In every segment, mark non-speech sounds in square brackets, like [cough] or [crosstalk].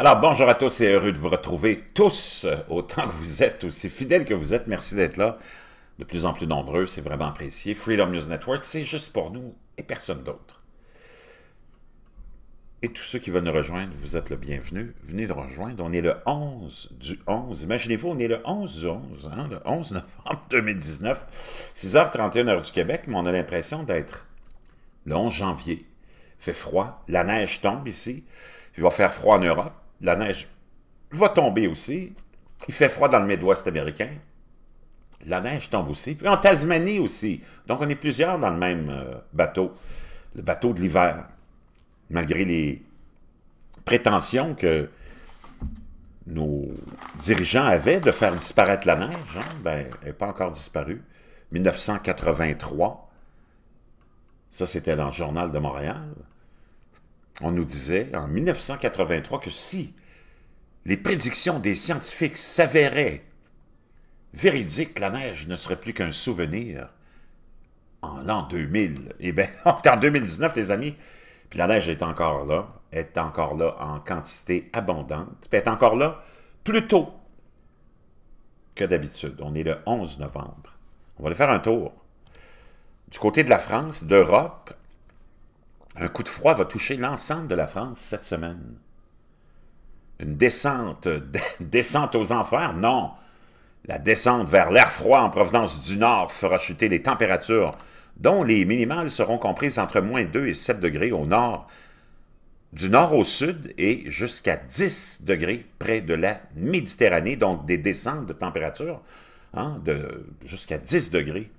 Alors bonjour à tous et heureux de vous retrouver tous, euh, autant que vous êtes, aussi fidèles que vous êtes. Merci d'être là. De plus en plus nombreux, c'est vraiment apprécié. Freedom News Network, c'est juste pour nous et personne d'autre. Et tous ceux qui veulent nous rejoindre, vous êtes le bienvenu. Venez nous rejoindre. On est le 11 du 11. Imaginez-vous, on est le 11 du 11, hein, le 11 novembre 2019, 6h31 heure du Québec, mais on a l'impression d'être le 11 janvier. Il fait froid, la neige tombe ici, il va faire froid en Europe, la neige va tomber aussi. Il fait froid dans le Midwest américain. La neige tombe aussi. en Tasmanie aussi. Donc, on est plusieurs dans le même euh, bateau. Le bateau de l'hiver. Malgré les prétentions que nos dirigeants avaient de faire disparaître la neige, hein, ben, elle n'est pas encore disparue. 1983, ça c'était dans le journal de Montréal on nous disait en 1983 que si les prédictions des scientifiques s'avéraient véridiques, la neige ne serait plus qu'un souvenir en l'an 2000. [laughs] Eh bien, en 2019, les amis, puis la neige est encore là, est encore là en quantité abondante, puis est encore là plus tôt que d'habitude. On est le 11 novembre. On va aller faire un tour. Du côté de la France, d'Europe un coup de froid va toucher l'ensemble de la France cette semaine. Une descente, [laughs] descente aux enfers? Non. La descente vers l'air froid en provenance du nord fera chuter les températures, dont les minimales seront comprises entre moins 2 et 7 degrés au nord, du nord au sud et jusqu'à 10 degrés près de la Méditerranée, donc des descentes de température hein, de jusqu'à 10 degrés.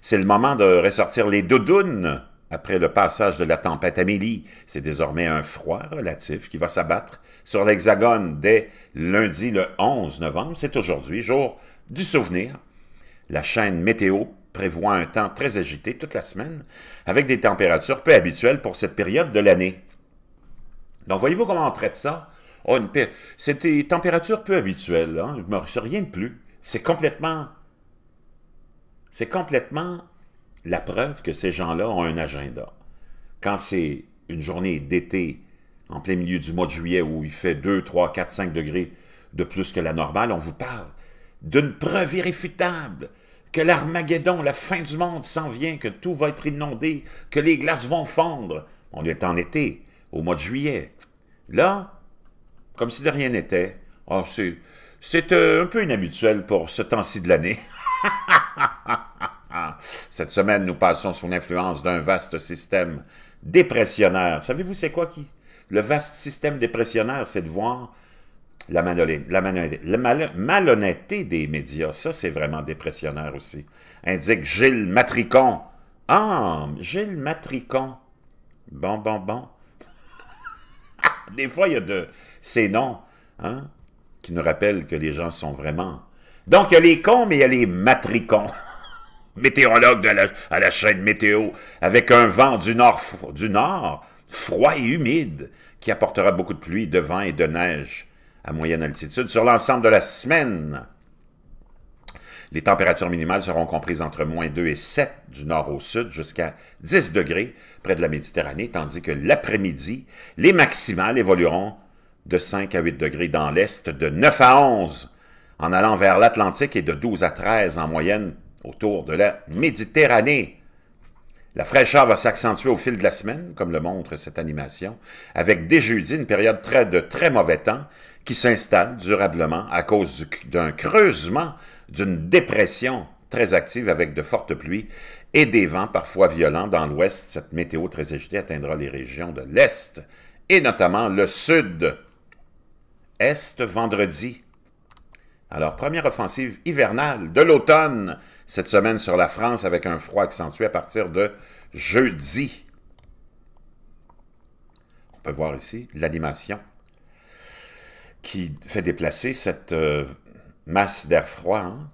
C'est le moment de ressortir les doudounes après le passage de la tempête Amélie, c'est désormais un froid relatif qui va s'abattre sur l'Hexagone dès lundi le 11 novembre, c'est aujourd'hui, jour du souvenir. La chaîne météo prévoit un temps très agité toute la semaine, avec des températures peu habituelles pour cette période de l'année. Donc, voyez-vous comment on traite ça? Oh, c'est des températures peu habituelles, hein? rien de plus. C'est complètement... C'est complètement la preuve que ces gens-là ont un agenda. Quand c'est une journée d'été, en plein milieu du mois de juillet, où il fait 2, 3, 4, 5 degrés de plus que la normale, on vous parle d'une preuve irréfutable que l'Armageddon, la fin du monde s'en vient, que tout va être inondé, que les glaces vont fondre. On est en été, au mois de juillet. Là, comme si de rien n'était, ah, c'est euh, un peu inhabituel pour ce temps-ci de l'année. [laughs] Cette semaine, nous passons sous l'influence d'un vaste système dépressionnaire. Savez-vous c'est quoi qui le vaste système dépressionnaire, c'est de voir la, malhonnêteté des médias. Ça, c'est vraiment dépressionnaire aussi. Indique Gilles Matricon. Ah, Gilles Matricon. Bon, bon, bon. [laughs] Des fois, il y a de ces noms hein, qui nous rappellent que les gens sont vraiment... Donc, il y a les cons, mais il y a les matricons. [laughs] météorologue à la chaîne météo, avec un vent du nord, du nord, froid et humide, qui apportera beaucoup de pluie, de vent et de neige à moyenne altitude sur l'ensemble de la semaine. Les températures minimales seront comprises entre moins 2 et 7 du nord au sud jusqu'à 10 degrés près de la Méditerranée, tandis que l'après-midi, les maximales évolueront de 5 à 8 degrés dans l'est, de 9 à 11 en allant vers l'Atlantique et de 12 à 13 en moyenne autour de la Méditerranée. La fraîcheur va s'accentuer au fil de la semaine, comme le montre cette animation, avec dès jeudi une période très, de très mauvais temps qui s'installe durablement à cause d'un creusement d'une dépression très active avec de fortes pluies et des vents parfois violents dans l'ouest. Cette météo très agitée atteindra les régions de l'est et notamment le sud. Est vendredi. Alors, première offensive hivernale de l'automne cette semaine sur la France avec un froid accentué à partir de jeudi. On peut voir ici l'animation qui fait déplacer cette euh, masse d'air froid. Hein.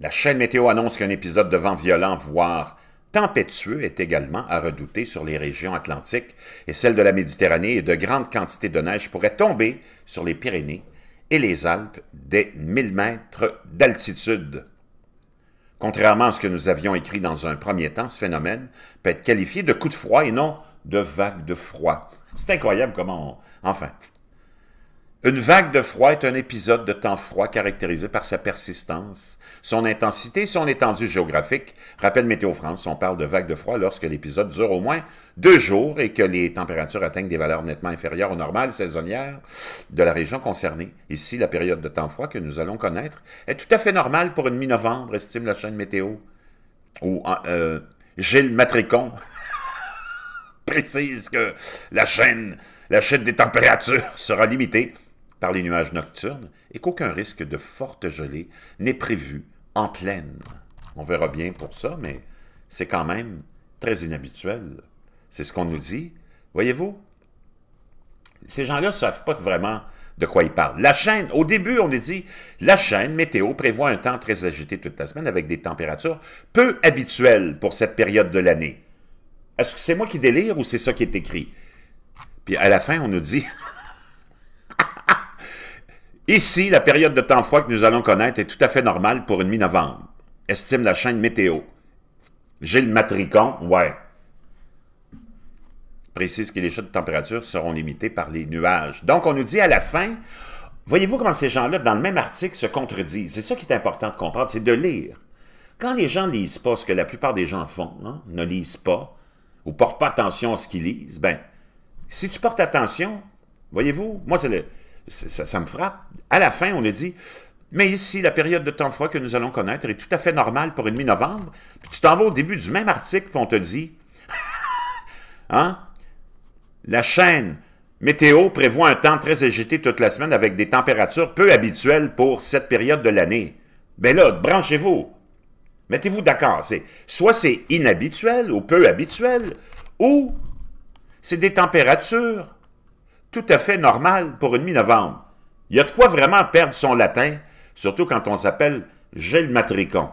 La chaîne météo annonce qu'un épisode de vent violent, voire tempétueux, est également à redouter sur les régions atlantiques et celles de la Méditerranée et de grandes quantités de neige pourraient tomber sur les Pyrénées et les Alpes des 1000 mètres d'altitude. Contrairement à ce que nous avions écrit dans un premier temps, ce phénomène peut être qualifié de coup de froid et non de vague de froid. C'est incroyable comment Enfin, une vague de froid est un épisode de temps froid caractérisé par sa persistance, son intensité et son étendue géographique. Rappelle Météo France, on parle de vague de froid lorsque l'épisode dure au moins deux jours et que les températures atteignent des valeurs nettement inférieures aux normales saisonnières de la région concernée. Ici, la période de temps froid que nous allons connaître est tout à fait normale pour une mi-novembre, estime la chaîne Météo. Ou euh, euh, Gilles Matricon [laughs] précise que la chaîne, la chute des températures sera limitée par les nuages nocturnes et qu'aucun risque de forte gelée n'est prévu en pleine. On verra bien pour ça, mais c'est quand même très inhabituel. C'est ce qu'on nous dit. Voyez-vous, ces gens-là ne savent pas vraiment de quoi ils parlent. La chaîne, au début, on nous dit, la chaîne météo prévoit un temps très agité toute la semaine avec des températures peu habituelles pour cette période de l'année. Est-ce que c'est moi qui délire ou c'est ça qui est écrit? Puis à la fin, on nous dit, [laughs] Ici, la période de temps froid que nous allons connaître est tout à fait normale pour une mi-novembre, estime la chaîne météo. Gilles Matricon, ouais, précise que les chutes de température seront limitées par les nuages. Donc, on nous dit à la fin, voyez-vous comment ces gens-là, dans le même article, se contredisent. C'est ça qui est important de comprendre, c'est de lire. Quand les gens ne lisent pas ce que la plupart des gens font, hein, ne lisent pas, ou portent pas attention à ce qu'ils lisent, ben, si tu portes attention, voyez-vous, moi, c'est le ça, me frappe. À la fin, on est dit, mais ici, la période de temps froid que nous allons connaître est tout à fait normale pour une mi-novembre. Puis tu t'en vas au début du même article, on te dit, [laughs] hein, la chaîne météo prévoit un temps très agité toute la semaine avec des températures peu habituelles pour cette période de l'année. Ben là, branchez-vous. Mettez-vous d'accord. C'est soit c'est inhabituel ou peu habituel, ou c'est des températures tout à fait normal pour une mi-novembre. Il y a de quoi vraiment perdre son latin, surtout quand on s'appelle Gilles Matricon.